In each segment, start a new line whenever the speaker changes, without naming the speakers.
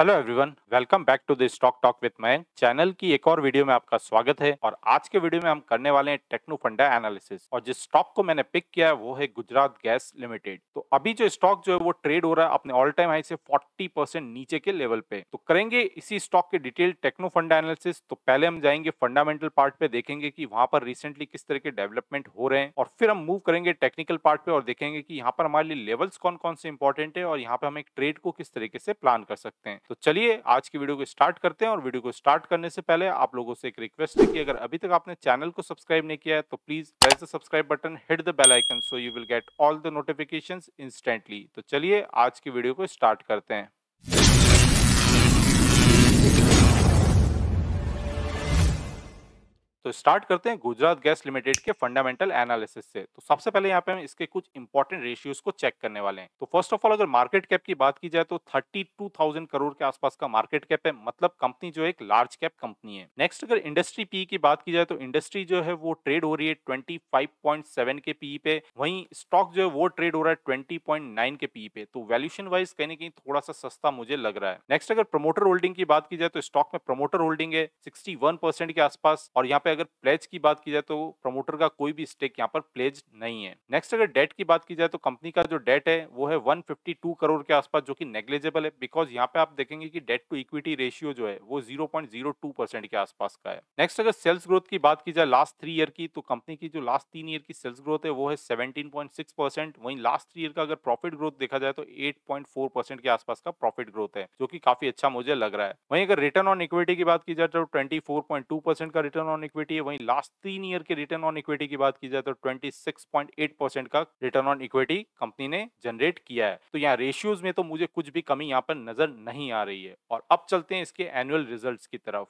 hello everyone welcome back to the stock talk with Mayank channel की एक और video में आपका स्वागत है और आज के वीडियो में हम करने वाले हैं टेक्नो फंडा एनालिसिस और जिस स्टॉक को मैंने पिक किया है वो है गुजरात गैस लिमिटेड तो अभी जो स्टॉक जो है वो ट्रेड हो रहा है अपने ऑल टाइम हाई से 40 परसेंट नीचे के लेवल पे तो करेंगे इसी स्टॉक के डिटेल टेक्नो फंडा एनालिसिस तो पहले हम जाएंगे फंडामेंटल पार्ट पे देखेंगे की वहाँ पर रिसेंटली किस तरह के डेवलपमेंट हो रहे हैं और फिर हम मूव करेंगे टेक्निकल पार्ट पे और देखेंगे की यहाँ पर हमारे लिए लेवल्स कौन कौन से इंपॉर्टेंट है और यहाँ पे हम एक ट्रेड को किस तरीके से प्लान कर सकते हैं तो चलिए आज की वीडियो को स्टार्ट करते हैं और वीडियो को स्टार्ट करने से पहले आप लोगों से एक रिक्वेस्ट है कि अगर अभी तक आपने चैनल को सब्सक्राइब नहीं किया है तो please press the subscribe button hit the bell icon so you will get all the notification instantly तो चलिए आज की वीडियो को स्टार्ट करते हैं तो स्टार्ट करते हैं गुजरात गैस लिमिटेड के फंडामेंटल एनालिसिस से तो सबसे पहले यहाँ पे हम इसके कुछ इंपॉर्टेंट रेशियोज को चेक करने वाले हैं तो फर्स्ट ऑफ ऑल अगर मार्केट कैप की बात की जाए तो 32,000 करोड़ के आसपास का मार्केट कैप है मतलब कंपनी जो है एक लार्ज कैप कंपनी है नेक्स्ट अगर इंडस्ट्री पी e की बात की जाए तो इंडस्ट्री जो है वो ट्रेड हो रही है ट्वेंटी के पी e पे वहीं स्टॉक जो है वो ट्रेड हो रहा है ट्वेंटी के पी e पे तो वैल्यूशन वाइज कहीं ना कहीं थोड़ा सा सस्ता मुझे लग रहा है नेक्स्ट अगर प्रोमोटर होल्डिंग की बात की जाए तो स्टॉक में प्रोमोटर होल्डिंग है सिक्सटी के आसपास और यहाँ पे अगर प्लेज की बात की जाए तो प्रमोटर का कोई भी स्टेक यहाँ पर प्लेज नहीं है नेक्स्ट अगर डेट की बात की जाए तो कंपनी का जो डेट है वो है वन करोड़ के आसपास जो की नेग्लेजेबल है बिकॉज यहाँ पे आप देखेंगे की डेट टू इक्विटी रेशियो जो है वो जीरो के आसपास का है नेक्स्ट अगर सेल्स ग्रोथ की बात की जाए लास्ट थ्री ईयर की तो कंपनी की जो लास्ट तीन ईयर की सेल्स ग्रोथ है वो है सेवनटीन परसेंट वहीं लास्ट थ्री ईयर का अगर प्रॉफिट ग्रोथ देखा जाए तो एट परसेंट के आसपास का प्रॉफिट ग्रोथ है जो कि काफी अच्छा मुझे लग रहा है वहीं अगर रिटर्न ऑन इक्विटी की बात की जाए तो ट्वेंटी का रिटर्न ऑन इक्विटी इक्विटी है वहीं लास्ट तीन ईयर के रिटर्न ऑन इक्विटी की बात की जाए तो 26.8 परसेंट का रिटर्न ऑन इक्विटी कंपनी ने जनरेट किया है तो यहाँ रेशियोज में तो मुझे कुछ भी कमी यहाँ पर नजर नहीं आ रही है और अब चलते हैं इसके एनुअल रिजल्ट की तरफ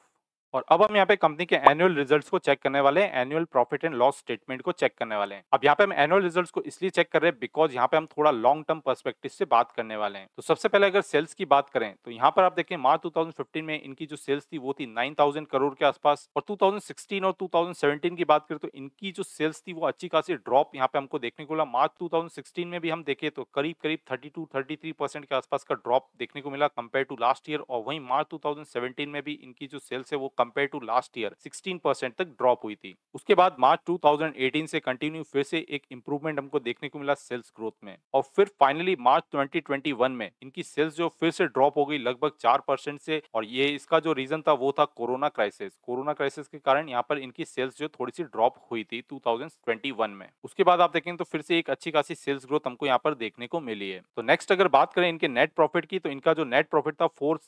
और अब हम यहाँ पे कंपनी के एनुअल रिजल्ट्स को चेक करने वाले हैं annual profit and loss statement को चेक करने वाले हैं अब यहाँ पे हम एनुअल रिजल्ट्स को इसलिए चेक कर रहे हैं बिकॉज यहाँ पे हम थोड़ा लॉन्ग टर्म पर्सपेक्टिव से बात करने वाले हैं तो सबसे पहले अगर सेल्स की बात करें तो यहाँ पर आप देखें मार्च टू में इनकी जो सेल्स थी वो थी नाइन करोड़ के आसपास और टू और टू की बात करें तो इनकी जो सेल्स थी वो अच्छी खासी ड्रॉप यहाँ पे हमको देखने को मिला मार्च टू में भी हम देखे तो करीब करीब थर्टी टू परसेंट के आसपास का ड्रॉप देखने को मिला कंपेयर टू लास्ट ईयर और वहीं मार्च टू में भी इनकी जो सेल्स है वो compare to last year 16% percent तक ड्रॉप हुई थी उसके बाद मार्च 2018 से कंटिन्यू फिर से एक इंप्रूवमेंट हमको देखने को मिला सेल्स ग्रोथ में और फिर फाइनली मार्च 2021 में इनकी सेल्स जो फिर से ड्रॉप हो गई लगभग चार परसेंट से और ये इसका जो रीजन था वो था कोरोना क्राइसिस कोरोना क्राइसिस के कारण यहाँ पर इनकी सेल्स जो थोड़ी सी ड्रॉप हुई थी टू में उसके बाद आप देखें तो फिर से एक अच्छी खासी सेल्स ग्रोथ हमको यहाँ पर देखने को मिली है तो नेक्स्ट अगर बात करें इनके नेट प्रॉफिट की तो इनका जो नेट प्रॉफिट था फोर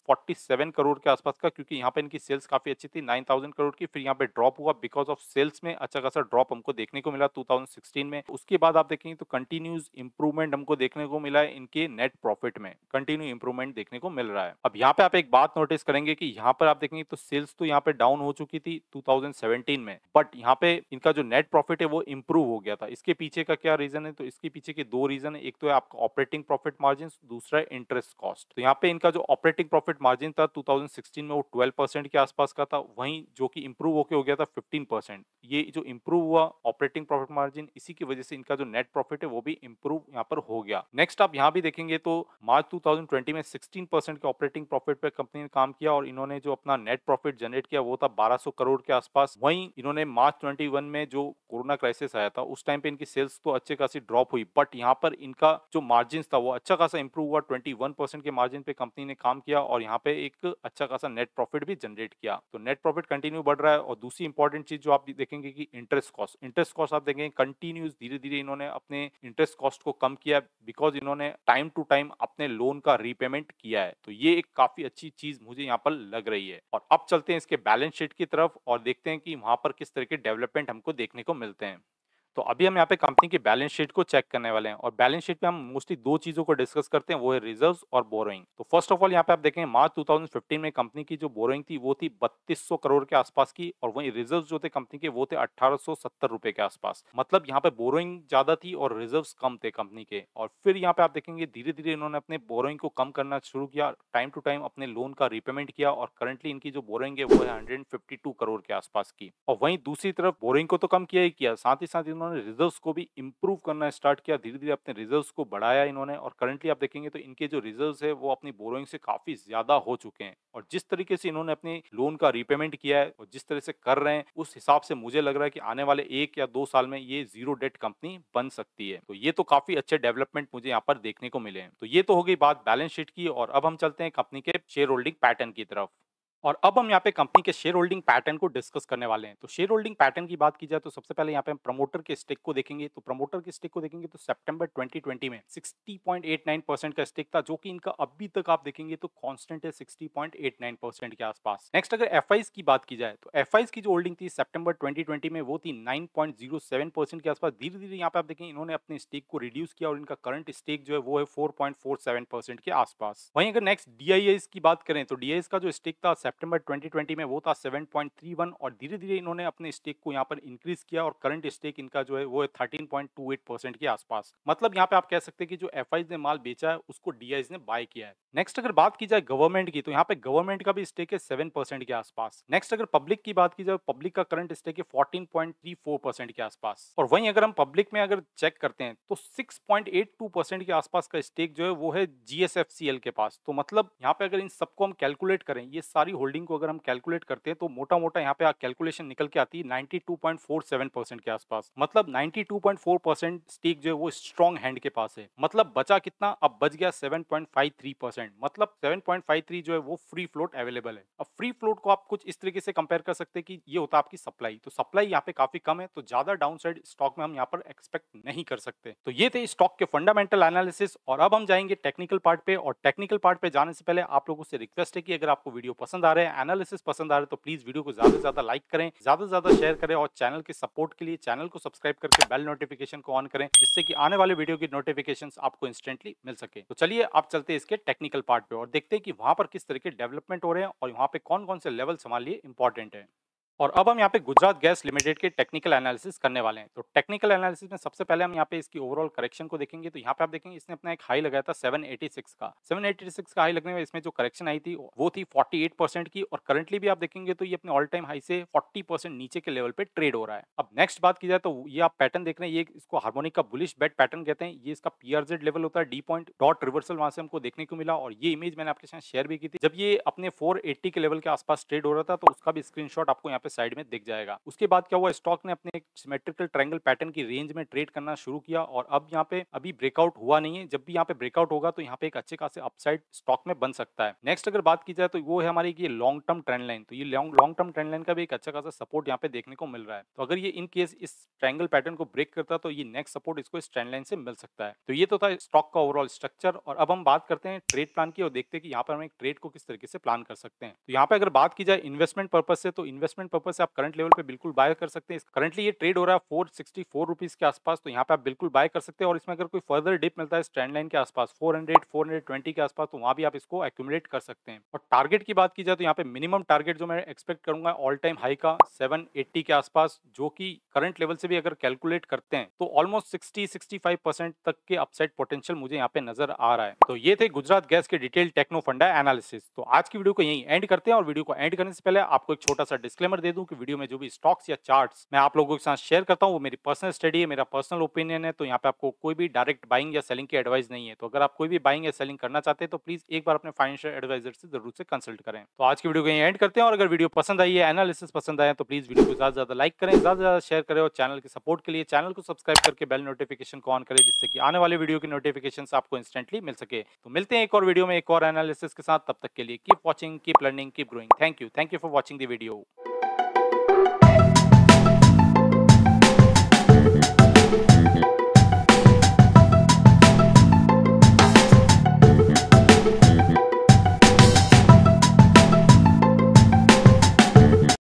करोड़ के आसपास का क्योंकि यहाँ पर इनकी सेल्स काफी अच्छी पहुंची थी 9000 करोड़ की फिर यहाँ पे ड्रॉप हुआ बिकॉज ऑफ सेल्स में अच्छा खासा ड्रॉप हमको देखने को मिला 2016 में उसके बाद आप देखेंगे तो कंटिन्यूस इंप्रूवमेंट हमको देखने को मिला है इनके नेट प्रॉफिट में कंटिन्यू इंप्रूवमेंट देखने को मिल रहा है अब यहाँ पे आप एक बात नोटिस करेंगे की यहाँ पर आप देखेंगे तो सेल्स तो यहाँ पे डाउन हो चुकी थी टू में बट यहाँ पे इनका जो नेट प्रॉफिट है वो इम्प्रूव हो गया था इसके पीछे का क्या रीजन है तो इसके पीछे के दो रीजन है एक तो है आपका ऑपरेटिंग प्रॉफिट मार्जिन दूसरा इंटरेस्ट कॉस्ट तो यहाँ पे इनका जो ऑपरेटिंग प्रॉफिट मार्जिन था 2016 में वो 12 के आसपास का था था वहीं जो कि इम्प्रूव होकर हो गया था फिफ्टीन परसेंट ये जो इम्प्रूव हुआ ऑपरेटिंग प्रॉफिट मार्जिन इसी की वजह से इनका जो नेट प्रॉफिट है वो भी इम्प्रूव यहाँ पर हो गया नेक्स्ट आप यहाँ भी देखेंगे तो मार्च 2020 में 16 परसेंट के ऑपरेटिंग प्रॉफिट पर कंपनी ने काम किया और इन्होंने जो अपना नेट प्रॉफिट जनरेट किया वो था बारह करोड़ के आसपास वहीं इन्होंने मार्च ट्वेंटी में जो कोरोना क्राइसिस आया था उस टाइम पे इनकी सेल्स तो अच्छे खासी ड्रॉप हुई बट यहाँ पर इनका जो मार्जिन था वो अच्छा खासा इंप्रूव हुआ ट्वेंटी के मार्जिन पे कंपनी ने काम किया और यहाँ पे एक अच्छा खासा नेट प्रॉफिट भी जनरेट किया तो तो नेट प्रॉफिट कंटिन्यू बढ़ रहा है और दूसरी इंपॉर्टेंट चीज जो आप देखेंगे कि इंटरेस्ट कॉस्ट इंटरेस्ट कॉस्ट आप देखेंगे कंटिन्यूस धीरे धीरे इन्होंने अपने इंटरेस्ट कॉस्ट को कम किया बिकॉज इन्होंने टाइम टू टाइम अपने लोन का रीपेमेंट किया है तो ये एक काफी अच्छी चीज मुझे यहाँ पर लग रही है और अब चलते हैं इसके बैलेंस शीट की तरफ और देखते हैं कि वहां पर किस तरह के डेवलपमेंट हमको देखने को मिलते हैं तो अभी हम यहाँ पे कंपनी की बैलेंस शीट को चेक करने वाले हैं और बैलेंस शीट पे हम मोस्टली दो चीजों को डिस्कस करते हैं वो है रिजर्व्स और बोरोइंग तो फर्स्ट ऑफ ऑल यहाँ पे आप देखेंगे मार्च 2015 में कंपनी की जो बोरोइंग थी वो थी 3200 करोड़ के आसपास की और वहीं रिजर्व जो थे कंपनी के वो थे अठारह रुपए के आसपास मतलब यहाँ पे बोरोइंग ज्यादा थी और रिजर्व कम थे कंपनी के और फिर यहाँ पे आप देखेंगे धीरे धीरे इन्होंने अपने बोरोइंग को कम करना शुरू किया टाइम टू टाइम अपने लोन का रिपेमेंट किया और करंटली इनकी जो बोरोइंग है वो है हंड्रेड करोड़ के आसपास की और वहीं दूसरी तरफ बोरोइंग को तो कम किया ही किया साथ ही साथ इन्होंने इन्होंने रिजर्व्स को भी इम्प्रूव करना स्टार्ट किया धीरे धीरे अपने रिजर्व्स को बढ़ाया इन्होंने और करंटली आप देखेंगे तो इनके जो रिजर्व्स है वो अपनी बोरोइंग से काफी ज्यादा हो चुके हैं और जिस तरीके से इन्होंने अपने लोन का रीपेमेंट किया है और जिस तरह से कर रहे हैं उस हिसाब से मुझे लग रहा है कि आने वाले एक या दो साल में ये जीरो डेट कंपनी बन सकती है तो ये तो काफी अच्छे डेवलपमेंट मुझे यहाँ पर देखने को मिले हैं तो ये तो हो गई बात बैलेंस शीट की और अब हम चलते हैं कंपनी के शेयर होल्डिंग पैटर्न की तरफ और अब हम यहाँ पे कंपनी के शेयर होल्डिंग पैटर्न को डिस्कस करने वाले हैं तो शेयर होल्डिंग पैटर्न की बात की जाए तो सबसे पहले यहाँ पे हम प्रमोटर के स्टेक को देखेंगे तो प्रमोटर के स्टेक को देखेंगे तो सितंबर 2020 में 60.89 परसेंट का स्टेक था जो कि इनका अभी तक आप देखेंगे तो कांस्टेंट है 60.89 के आसपास नेक्स्ट अगर एफ की बात की जाए तो एफ की जो होल्डिंग थी सेप्टेबर ट्वेंटी में वो थी नाइन के आसपास धीरे धीरे यहाँ पे आप देखें इन्होंने अपने स्टेक को रिड्यूस किया और इनका करंट स्टेक जो है वो है फोर के आसपास वहीं अगर नेक्स्ट डी की बात करें तो डी का जो स्टेक था सितंबर 2020 में वो था 7.31 और धीरे धीरे इन्होंने अपने स्टेक को यहाँ पर इंक्रीज किया और करंट स्टेक इनका जो है वो है परसेंट के आसपास मतलब यहाँ पे आप कह सकते हैं कि जो एफ ने माल बेचा है उसको डी ने बाय किया है नेक्स्ट अगर बात की जाए गवर्नमेंट की तो यहाँ पे गवर्नमेंट का भी स्टेक है सेवन परसेंट के आसपास नेक्स्ट अगर पब्लिक की बात की जाए पब्लिक का करंट स्टेक है fourteen point three four percent के आसपास और वहीं अगर हम पब्लिक में अगर चेक करते हैं तो six point eight two percent के आसपास का स्टेक जो है वो है जीएसएफसीएल के पास तो मतलब यहाँ पे अगर इन सबको हम कैलकुलेट करें ये सारी होल्डिंग को अगर हम कैलकुलेट करते हैं तो मोटा मोटा यहाँ पे कैलकुलेशन निकल के आती है 92.47 के आसपास मतलब 92.4 स्टीक जो है वो स्ट्रॉन्ग हैंड के पास है मतलब बचा कितना अब बच गया 7.53 परसेंट मतलब 7.53 जो है वो फ्री फ्लोट अवेलेबल है अब फ्री फ्लोट को आप कुछ इस तरीके से कंपेयर कर सकते हैं कि ये होता आपकी सप्लाई तो सप्लाई यहाँ पे काफी कम है तो ज्यादा डाउन साइड स्टॉक में हम यहाँ पर एक्सपेक्ट नहीं कर सकते तो ये थे स्टॉक के फंडामेंटल एनालिसिस और अब हम जाएंगे टेक्निकल पार्ट पे और टेक्निकल पार्ट पे जाने से पहले आप लोगों से रिक्वेस्ट है कि अगर आपको वीडियो पसंद आ रहे हैं एनालिसिस पसंद आ रहे हैं तो प्लीज वीडियो को ज्यादा से ज्यादा लाइक करें ज्यादा से ज्यादा शेयर करें और चैनल के सपोर्ट के लिए चैनल को सब्सक्राइब करके बेल नोटिफिकेशन को ऑन करें जिससे कि आने वाले वीडियो की नोटिफिकेशन आपको इंस्टेंटली मिल सके तो चलिए आप चलते इसके टेक्निकल पार्ट पे और देखते हैं कि वहां पर किस तरह के डेवलपमेंट हो रहे हैं और यहाँ पे कौन कौन से लेवल्स हमारे लिए इंपॉर्टेंट है और अब हम यहाँ पे गुजरात गैस लिमिटेड के टेक्निकल एनालिसिस करने वाले हैं तो टेक्निकल एनालिसिस में सबसे पहले हम यहाँ पे इसकी ओवरऑल करेक्शन को देखेंगे तो यहाँ पे आप देखेंगे इसने अपना एक हाई लगाया था 786 का 786 का हाई लगने में इसमें जो करेक्शन आई थी वो थी 48 परसेंट की और करंटली भी आप देखेंगे तो ये अपने ऑल टाइम हाई से फोर्टी परसेंट नीचे के लेवल पे ट्रेड हो रहा है अब नेक्स्ट बात की जाए तो ये आप पैटर्न देख रहे हैं ये इसको हार्मोनिक का बुलिश बेट पैटर्न कहते हैं ये इसका पीआरजेड लेवल होता है डी पॉइंट डॉट रिवर्सल वहां से हमको देखने को मिला और ये इमेज मैंने आपके साथ शेयर भी की थी जब ये अपने फोर के लेवल के आसपास ट्रेड हो रहा था तो उसका भी स्क्रीनशॉट आपको यहाँ पे साइड में दिख जाएगा उसके बाद क्या हुआ स्टॉक ने अपने सिमेट्रिकल ट्रायंगल पैटर्न की रेंज में ट्रेड करना शुरू किया और अब यहाँ पे अभी ब्रेकआउट हुआ नहीं है जब भी यहाँ पे ब्रेकआउट होगा तो यहाँ पे एक अच्छे खासे अपसाइड स्टॉक में बन सकता है नेक्स्ट अगर बात की जाए तो वो है हमारी ये लॉन्ग टर्म ट्रेंड लाइन तो ये लॉन्ग टर्म ट्रेंड लाइन का भी एक अच्छा खासा सपोर्ट यहाँ पे देखने को मिल रहा है तो अगर ये इन केस इस ट्रैंगल पैटर्न को ब्रेक करता तो ये नेक्स्ट सपोर्ट इसको इस ट्रेंड लाइन से मिल सकता है तो ये तो था स्टॉक का ओवरऑल स्ट्रक्चर और अब हम बात करते हैं ट्रेड प्लान की और देखते हैं कि यहाँ पर हम एक ट्रेड को किस तरीके से प्लान कर सकते हैं तो यहाँ पे अगर बात की जाए इन्वेस्टमेंट पर्पज से तो इन्वेस्टमेंट पर्पज से आप करंट लेवल पे बिल्कुल बाय कर सकते हैं करंटली ये ट्रेड हो रहा है फोर सिक्सटी फोर रुपीज के आसपास तो यहाँ पे आप बिल्कुल बाय कर सकते हैं और इसमें अगर कोई फर्दर डिप मिलता है स्टैंड लाइन के आसपास four hundred four hundred twenty के आसपास तो वहाँ भी आप इसको एक्यूमलेट कर सकते हैं और टारगेट की बात की जाए तो यहाँ पे मिनिमम टारगेट जो मैं एक्सपेक्ट करूंगा ऑल टाइम हाई का सेवन एट्टी के आसपास जो कि करंट लेवल से भी अगर कैलकुलेट करते हैं तो almost sixty sixty five percent तक के अपसाइड पोटेंशियल मुझे यहाँ पे नजर आ रहा है तो ये थे गुजरात गैस के डिटेल टेक्नो फंडा एनालिसिस तो आज की वीडियो को यही एंड करते हैं और वीडियो को एंड करने से पहले आपको एक छोटा सा डिस्क्लेमर दे दूं कि वीडियो में जो भी स्टॉक्स या चार्ट्स मैं आप लोगों के साथ शेयर करता हूं वो मेरी पर्सनल स्टडी है मेरा पर्सनल ओपिनियन है तो यहाँ पे आपको कोई भी डायरेक्ट बाइंग या सेलिंग की एडवाइस नहीं है तो अगर आप कोई भी बाइंग या सेलिंग करना चाहते हैं तो प्लीज एक बार अपने फाइनेंशियल एडवाइजर से जरूर से कंसल्ट करें तो आज की वीडियो को एंड करते हैं और अगर वीडियो पसंद आई है एनालिसिस पसंद आए तो प्लीज वीडियो को ज्यादा ज्यादा लाइक करें ज्यादा ज्यादा शेयर करें और चैनल के सपोर्ट के लिए चैनल को सब्सक्राइब करके बेल नोटिफिकेशन को ऑन करें जिससे कि आने वाले वीडियो की नोटिफिकेशन आपको इंस्टेंटली मिल सके तो मिलते हैं एक और वीडियो में एक और एनालिसिस के साथ तब तक के लिए keep watching keep learning keep growing thank you thank you for watching the video